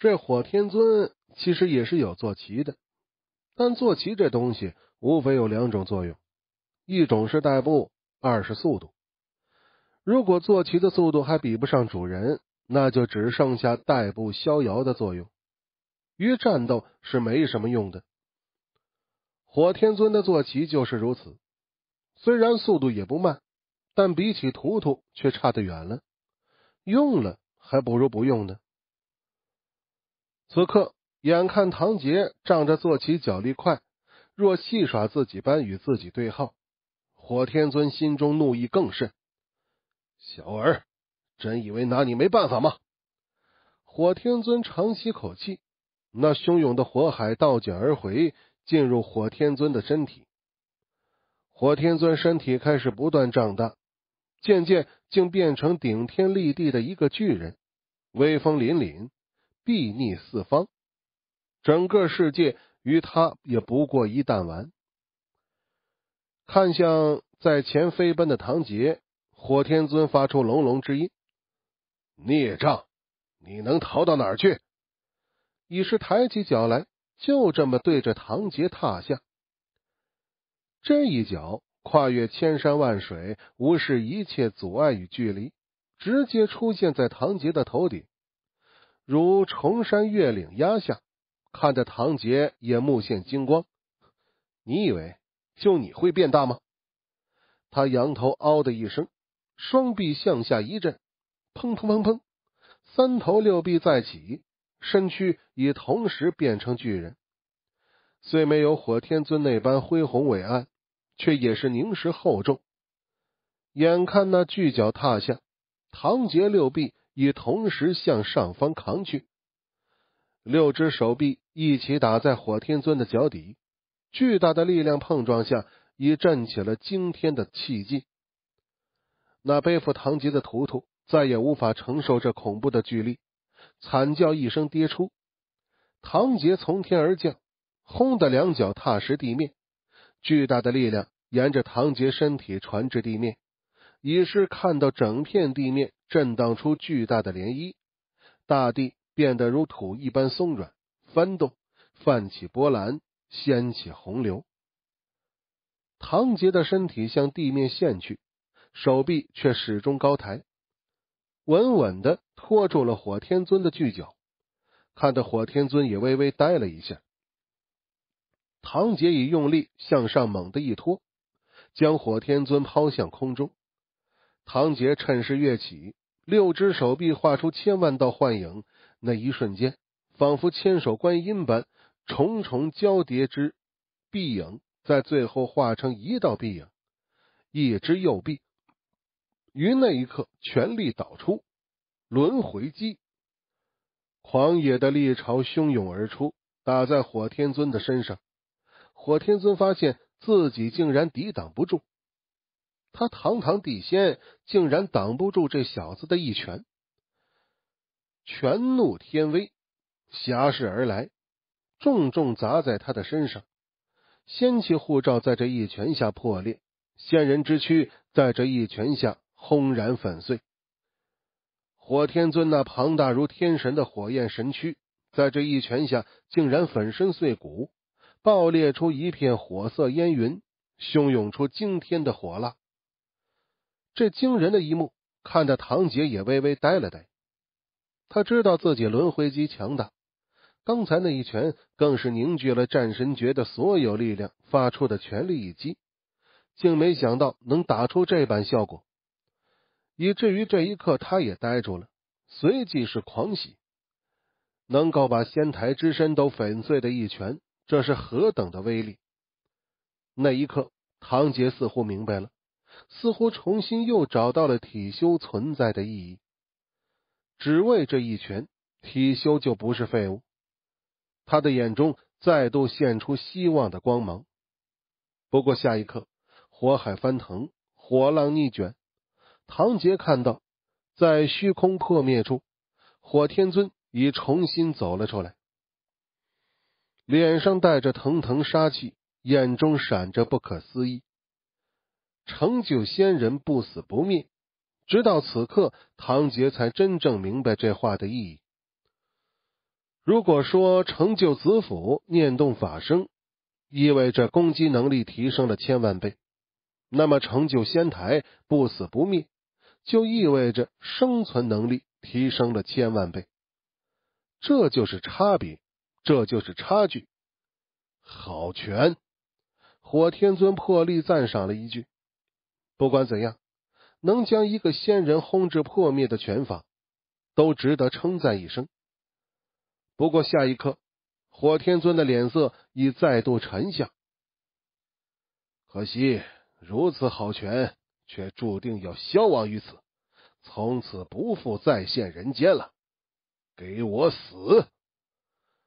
这火天尊其实也是有坐骑的，但坐骑这东西无非有两种作用：一种是代步，二是速度。如果坐骑的速度还比不上主人，那就只剩下代步逍遥的作用，与战斗是没什么用的。火天尊的坐骑就是如此，虽然速度也不慢，但比起图图却差得远了。用了还不如不用呢。此刻，眼看唐杰仗着坐骑脚力快，若戏耍自己般与自己对号，火天尊心中怒意更甚。小儿，真以为拿你没办法吗？火天尊长吸口气，那汹涌的火海倒卷而回，进入火天尊的身体。火天尊身体开始不断胀大，渐渐竟变成顶天立地的一个巨人，威风凛凛。睥睨四方，整个世界与他也不过一弹丸。看向在前飞奔的唐杰，火天尊发出隆隆之音：“孽障，你能逃到哪儿去？”已是抬起脚来，就这么对着唐杰踏下。这一脚跨越千山万水，无视一切阻碍与距离，直接出现在唐杰的头顶。如重山越岭压下，看得唐杰也目现金光。你以为就你会变大吗？他仰头，嗷的一声，双臂向下一震，砰砰砰砰，三头六臂再起，身躯已同时变成巨人。虽没有火天尊那般恢宏伟岸，却也是凝实厚重。眼看那巨脚踏下，唐杰六臂。已同时向上方扛去，六只手臂一起打在火天尊的脚底，巨大的力量碰撞下，已震起了惊天的气劲。那背负唐杰的图图再也无法承受这恐怖的巨力，惨叫一声跌出。唐杰从天而降，轰的两脚踏实地面，巨大的力量沿着唐杰身体传至地面，已是看到整片地面。震荡出巨大的涟漪，大地变得如土一般松软，翻动，泛起波澜，掀起洪流。唐杰的身体向地面陷去，手臂却始终高抬，稳稳的拖住了火天尊的巨脚。看得火天尊也微微呆了一下。唐杰一用力，向上猛地一拖，将火天尊抛向空中。唐杰趁势跃起。六只手臂画出千万道幻影，那一瞬间，仿佛千手观音般重重交叠之臂影，在最后化成一道臂影，一只右臂于那一刻全力导出轮回击，狂野的力潮汹涌而出，打在火天尊的身上。火天尊发现自己竟然抵挡不住。他堂堂地仙，竟然挡不住这小子的一拳！拳怒天威，挟势而来，重重砸在他的身上。仙气护罩在这一拳下破裂，仙人之躯在这一拳下轰然粉碎。火天尊那庞大如天神的火焰神躯，在这一拳下竟然粉身碎骨，爆裂出一片火色烟云，汹涌出惊天的火辣。这惊人的一幕，看得唐杰也微微呆了呆。他知道自己轮回机强大，刚才那一拳更是凝聚了战神诀的所有力量发出的全力一击，竟没想到能打出这般效果，以至于这一刻他也呆住了，随即是狂喜。能够把仙台之身都粉碎的一拳，这是何等的威力！那一刻，唐杰似乎明白了。似乎重新又找到了体修存在的意义，只为这一拳，体修就不是废物。他的眼中再度现出希望的光芒。不过下一刻，火海翻腾，火浪逆卷。唐杰看到，在虚空破灭处，火天尊已重新走了出来，脸上带着腾腾杀气，眼中闪着不可思议。成就仙人不死不灭，直到此刻，唐杰才真正明白这话的意义。如果说成就子府念动法声，意味着攻击能力提升了千万倍，那么成就仙台不死不灭，就意味着生存能力提升了千万倍。这就是差别，这就是差距。好拳，火天尊破例赞赏了一句。不管怎样，能将一个仙人轰至破灭的拳法，都值得称赞一声。不过下一刻，火天尊的脸色已再度沉下。可惜，如此好拳，却注定要消亡于此，从此不复再现人间了。给我死！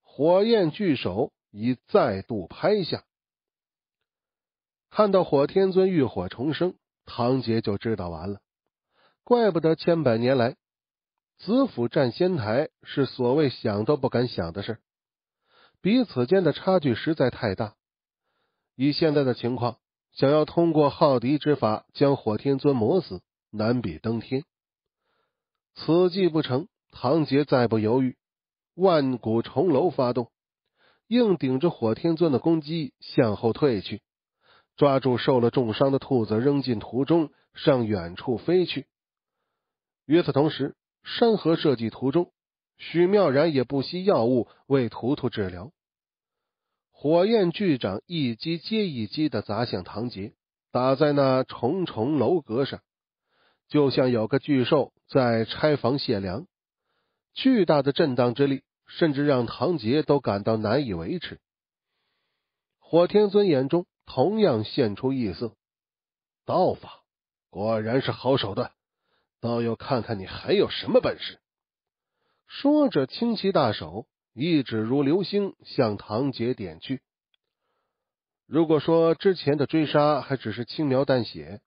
火焰巨手已再度拍下。看到火天尊浴火重生。唐杰就知道完了，怪不得千百年来，紫府占仙台是所谓想都不敢想的事。彼此间的差距实在太大，以现在的情况，想要通过浩敌之法将火天尊磨死，难比登天。此计不成，唐杰再不犹豫，万古重楼发动，硬顶着火天尊的攻击向后退去。抓住受了重伤的兔子，扔进途中，向远处飞去。与此同时，山河设计途中，许妙然也不惜药物为图图治疗。火焰巨掌一击接一击的砸向唐杰，打在那重重楼阁上，就像有个巨兽在拆房卸梁。巨大的震荡之力，甚至让唐杰都感到难以维持。火天尊眼中。同样现出异色，道法果然是好手段，倒要看看你还有什么本事。说着，轻骑大手一指如流星向唐杰点去。如果说之前的追杀还只是轻描淡写，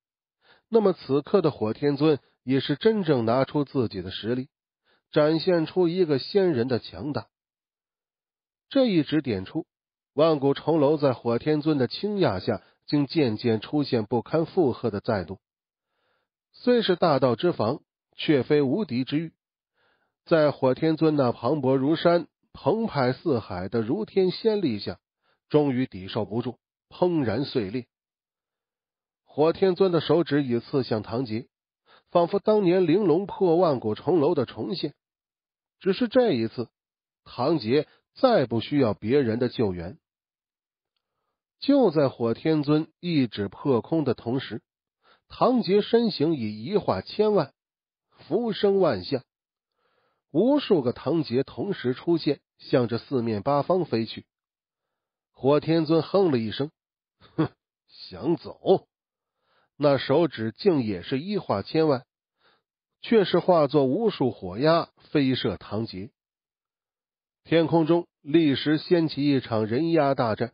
那么此刻的火天尊也是真正拿出自己的实力，展现出一个仙人的强大。这一指点出。万古重楼在火天尊的轻压下，竟渐渐出现不堪负荷的再度。虽是大道之防，却非无敌之域。在火天尊那磅礴如山、澎湃四海的如天仙力下，终于抵受不住，砰然碎裂。火天尊的手指已刺向唐杰，仿佛当年玲珑破万古重楼的重现。只是这一次，唐杰再不需要别人的救援。就在火天尊一指破空的同时，唐杰身形已一化千万，浮生万象，无数个唐杰同时出现，向着四面八方飞去。火天尊哼了一声，哼，想走？那手指竟也是一化千万，却是化作无数火鸦飞射唐杰。天空中立时掀起一场人鸦大战。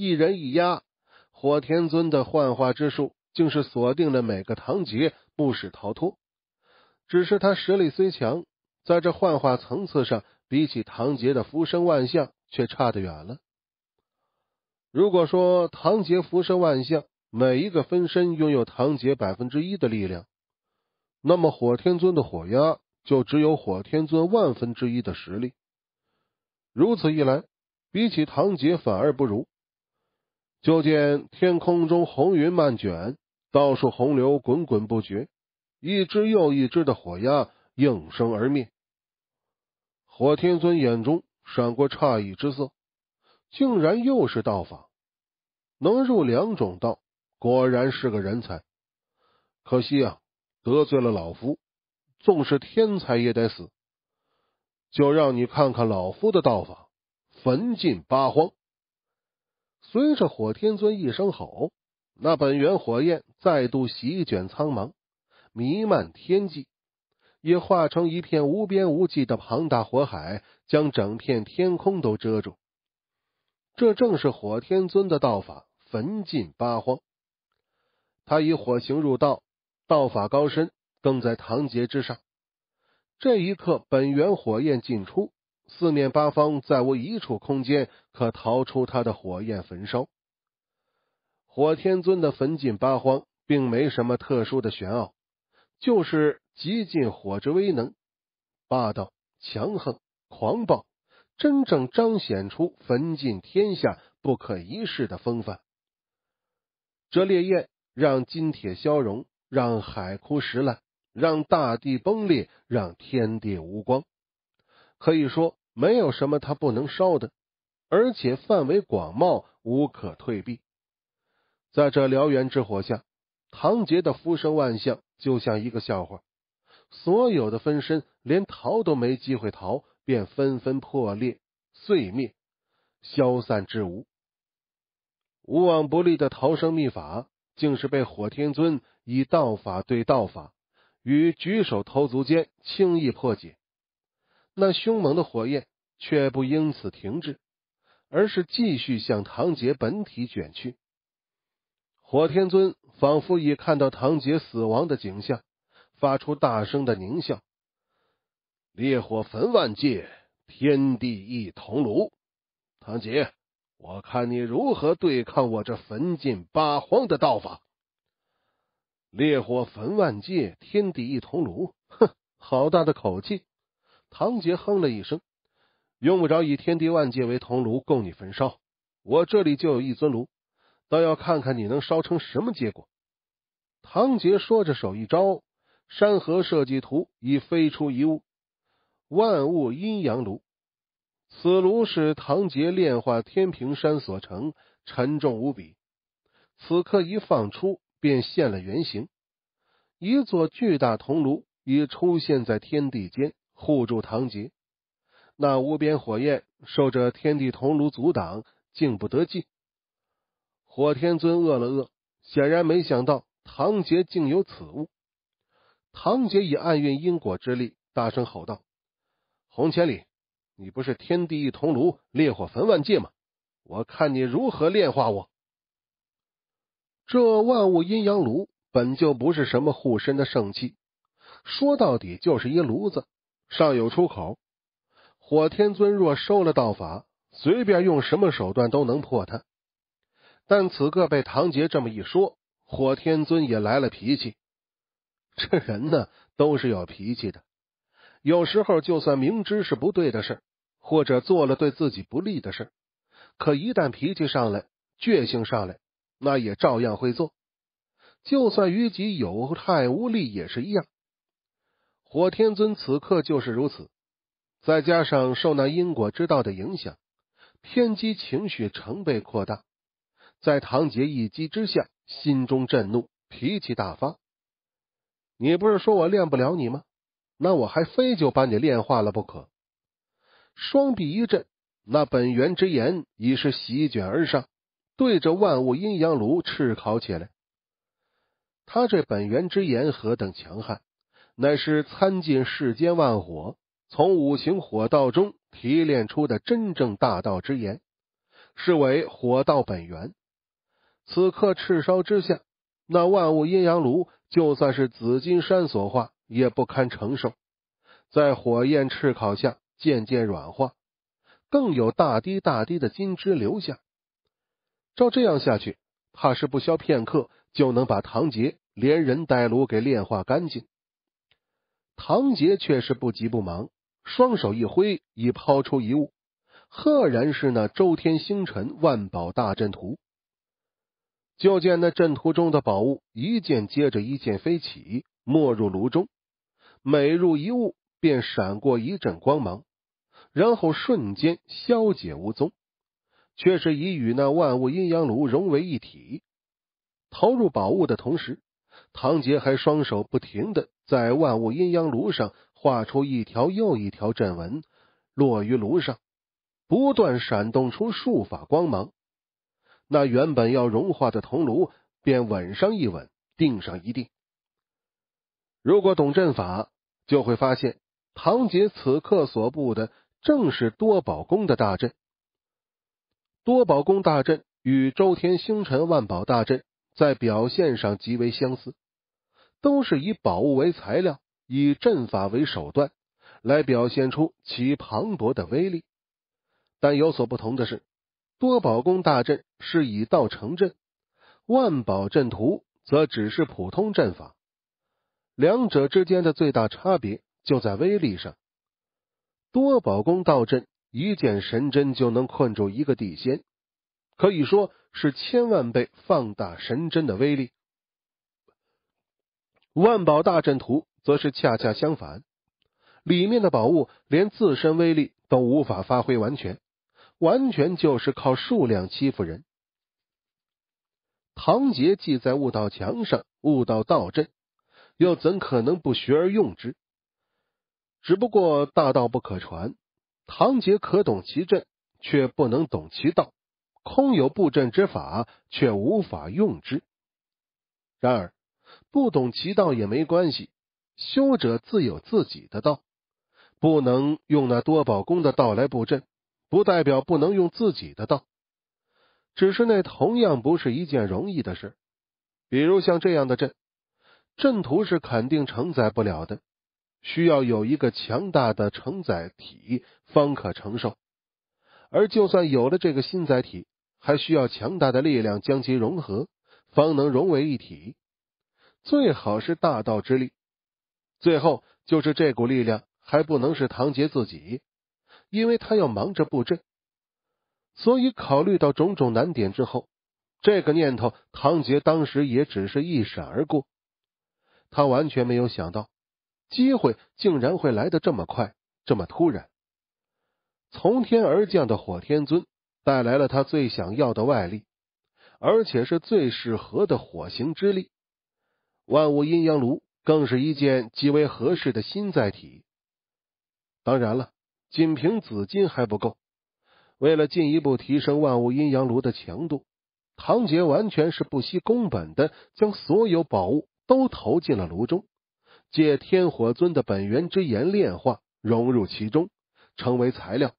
一人一压，火天尊的幻化之术竟是锁定了每个唐杰，不使逃脱。只是他实力虽强，在这幻化层次上，比起唐杰的浮生万象却差得远了。如果说唐杰浮生万象每一个分身拥有唐杰百分之一的力量，那么火天尊的火压就只有火天尊万分之一的实力。如此一来，比起唐杰反而不如。就见天空中红云漫卷，道术洪流滚滚不绝，一只又一只的火鸦应声而灭。火天尊眼中闪过诧异之色，竟然又是道法，能入两种道，果然是个人才。可惜啊，得罪了老夫，纵是天才也得死。就让你看看老夫的道法，焚尽八荒。随着火天尊一声吼，那本源火焰再度席卷苍茫，弥漫天际，也化成一片无边无际的庞大火海，将整片天空都遮住。这正是火天尊的道法焚尽八荒。他以火行入道，道法高深，更在唐劫之上。这一刻，本源火焰尽出。四面八方再无一处空间可逃出他的火焰焚烧。火天尊的焚尽八荒，并没什么特殊的玄奥，就是极尽火之威能，霸道、强横、狂暴，真正彰显出焚尽天下不可一世的风范。这烈焰让金铁消融，让海枯石烂，让大地崩裂，让天地无光，可以说。没有什么他不能烧的，而且范围广袤，无可退避。在这燎原之火下，唐杰的浮生万象就像一个笑话。所有的分身连逃都没机会逃，便纷纷破裂碎灭，消散至无。无往不利的逃生秘法，竟是被火天尊以道法对道法，与举手投足间轻易破解。那凶猛的火焰却不因此停滞，而是继续向唐杰本体卷去。火天尊仿佛已看到唐杰死亡的景象，发出大声的狞笑：“烈火焚万界，天地一铜炉。唐杰，我看你如何对抗我这焚尽八荒的道法！”烈火焚万界，天地一铜炉。哼，好大的口气！唐杰哼了一声：“用不着以天地万界为铜炉供你焚烧，我这里就有一尊炉，倒要看看你能烧成什么结果。”唐杰说着，手一招，山河设计图已飞出一物——万物阴阳炉。此炉是唐杰炼化天平山所成，沉重无比。此刻一放出，便现了原形，一座巨大铜炉已出现在天地间。护住唐杰，那无边火焰受着天地铜炉阻挡，竟不得进。火天尊饿了饿，显然没想到唐杰竟有此物。唐杰以暗运因果之力，大声吼道：“洪千里，你不是天地一铜炉，烈火焚万界吗？我看你如何炼化我！”这万物阴阳炉本就不是什么护身的圣器，说到底就是一炉子。上有出口，火天尊若收了道法，随便用什么手段都能破他。但此刻被唐杰这么一说，火天尊也来了脾气。这人呢，都是有脾气的。有时候就算明知是不对的事，或者做了对自己不利的事，可一旦脾气上来，倔性上来，那也照样会做。就算于己有害无利，也是一样。火天尊此刻就是如此，再加上受那因果之道的影响，天机情绪成倍扩大。在唐杰一击之下，心中震怒，脾气大发。你不是说我练不了你吗？那我还非就把你炼化了不可！双臂一震，那本源之炎已是席卷而上，对着万物阴阳炉炙烤起来。他这本源之炎何等强悍！乃是参尽世间万火，从五行火道中提炼出的真正大道之言，是为火道本源。此刻赤烧之下，那万物阴阳炉，就算是紫金山所化，也不堪承受，在火焰炙烤下渐渐软化，更有大滴大滴的金汁流下。照这样下去，怕是不消片刻，就能把唐杰连人带炉给炼化干净。唐杰却是不急不忙，双手一挥，已抛出一物，赫然是那周天星辰万宝大阵图。就见那阵图中的宝物一件接着一件飞起，没入炉中。每入一物，便闪过一阵光芒，然后瞬间消解无踪，却是已与那万物阴阳炉融为一体。投入宝物的同时，唐杰还双手不停的。在万物阴阳炉上画出一条又一条阵纹，落于炉上，不断闪动出术法光芒。那原本要融化的铜炉便稳上一稳，定上一定。如果懂阵法，就会发现唐杰此刻所布的正是多宝宫的大阵。多宝宫大阵与周天星辰万宝大阵在表现上极为相似。都是以宝物为材料，以阵法为手段，来表现出其磅礴的威力。但有所不同的是，多宝宫大阵是以道成阵，万宝阵图则只是普通阵法。两者之间的最大差别就在威力上。多宝宫道阵一件神针就能困住一个地仙，可以说是千万倍放大神针的威力。万宝大阵图则是恰恰相反，里面的宝物连自身威力都无法发挥完全，完全就是靠数量欺负人。唐杰记在悟道墙上，悟到道阵，又怎可能不学而用之？只不过大道不可传，唐杰可懂其阵，却不能懂其道，空有布阵之法，却无法用之。然而。不懂其道也没关系，修者自有自己的道，不能用那多宝宫的道来布阵，不代表不能用自己的道，只是那同样不是一件容易的事。比如像这样的阵，阵图是肯定承载不了的，需要有一个强大的承载体方可承受。而就算有了这个新载体，还需要强大的力量将其融合，方能融为一体。最好是大道之力，最后就是这股力量还不能是唐杰自己，因为他要忙着布阵，所以考虑到种种难点之后，这个念头唐杰当时也只是一闪而过，他完全没有想到机会竟然会来得这么快，这么突然。从天而降的火天尊带来了他最想要的外力，而且是最适合的火行之力。万物阴阳炉更是一件极为合适的新载体。当然了，仅凭紫金还不够。为了进一步提升万物阴阳炉的强度，唐杰完全是不惜工本的，将所有宝物都投进了炉中，借天火尊的本源之炎炼化，融入其中，成为材料。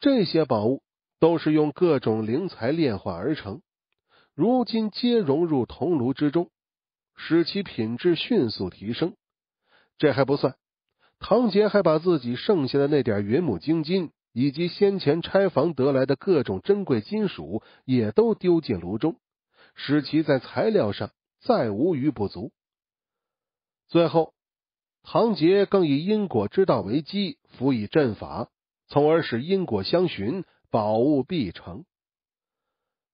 这些宝物都是用各种灵材炼化而成，如今皆融入铜炉之中。使其品质迅速提升，这还不算。唐杰还把自己剩下的那点云母晶金，以及先前拆房得来的各种珍贵金属，也都丢进炉中，使其在材料上再无余不足。最后，唐杰更以因果之道为基，辅以阵法，从而使因果相循，宝物必成。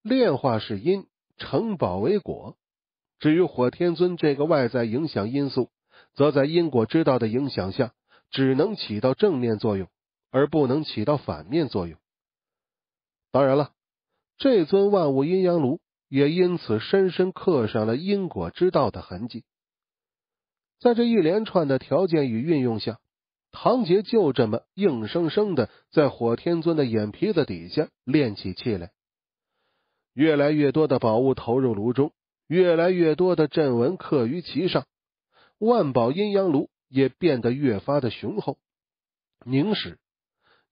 炼化是因，成宝为果。至于火天尊这个外在影响因素，则在因果之道的影响下，只能起到正面作用，而不能起到反面作用。当然了，这尊万物阴阳炉也因此深深刻上了因果之道的痕迹。在这一连串的条件与运用下，唐杰就这么硬生生的在火天尊的眼皮子底下练起气来，越来越多的宝物投入炉中。越来越多的阵文刻于其上，万宝阴阳炉也变得越发的雄厚。凝时，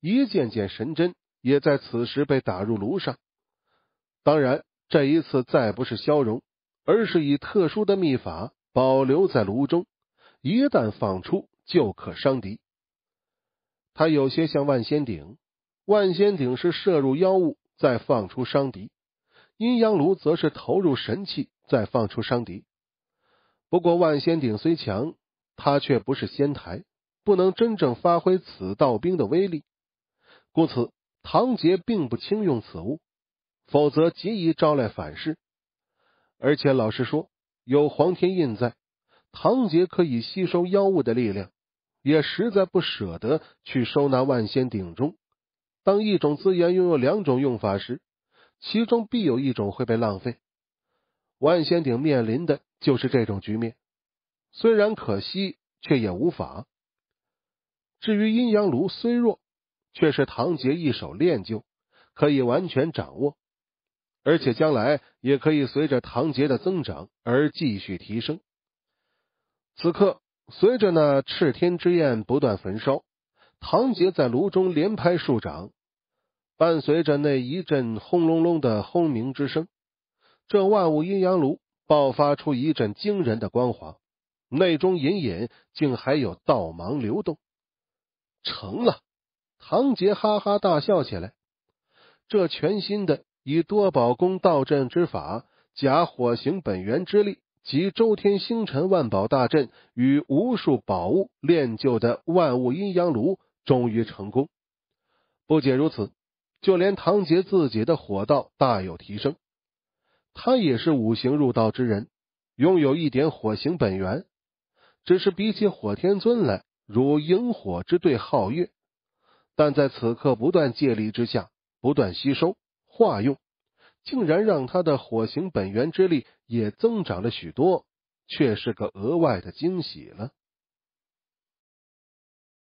一件件神针也在此时被打入炉上。当然，这一次再不是消融，而是以特殊的秘法保留在炉中。一旦放出，就可伤敌。它有些像万仙鼎，万仙鼎是摄入妖物再放出伤敌，阴阳炉则是投入神器。再放出伤敌。不过万仙鼎虽强，它却不是仙台，不能真正发挥此道兵的威力。故此，唐杰并不轻用此物，否则极易招来反噬。而且老实说，有黄天印在，唐杰可以吸收妖物的力量，也实在不舍得去收纳万仙鼎中。当一种资源拥有两种用法时，其中必有一种会被浪费。万仙鼎面临的就是这种局面，虽然可惜，却也无法。至于阴阳炉，虽弱，却是唐杰一手练就，可以完全掌握，而且将来也可以随着唐杰的增长而继续提升。此刻，随着那赤天之焰不断焚烧，唐杰在炉中连拍数掌，伴随着那一阵轰隆隆的轰鸣之声。这万物阴阳炉爆发出一阵惊人的光华，内中隐隐竟还有道芒流动。成了，唐杰哈哈大笑起来。这全新的以多宝宫道阵之法、假火行本源之力及周天星辰万宝大阵与无数宝物练就的万物阴阳炉终于成功。不仅如此，就连唐杰自己的火道大有提升。他也是五行入道之人，拥有一点火行本源，只是比起火天尊来，如萤火之对皓月。但在此刻不断借力之下，不断吸收化用，竟然让他的火行本源之力也增长了许多，却是个额外的惊喜了。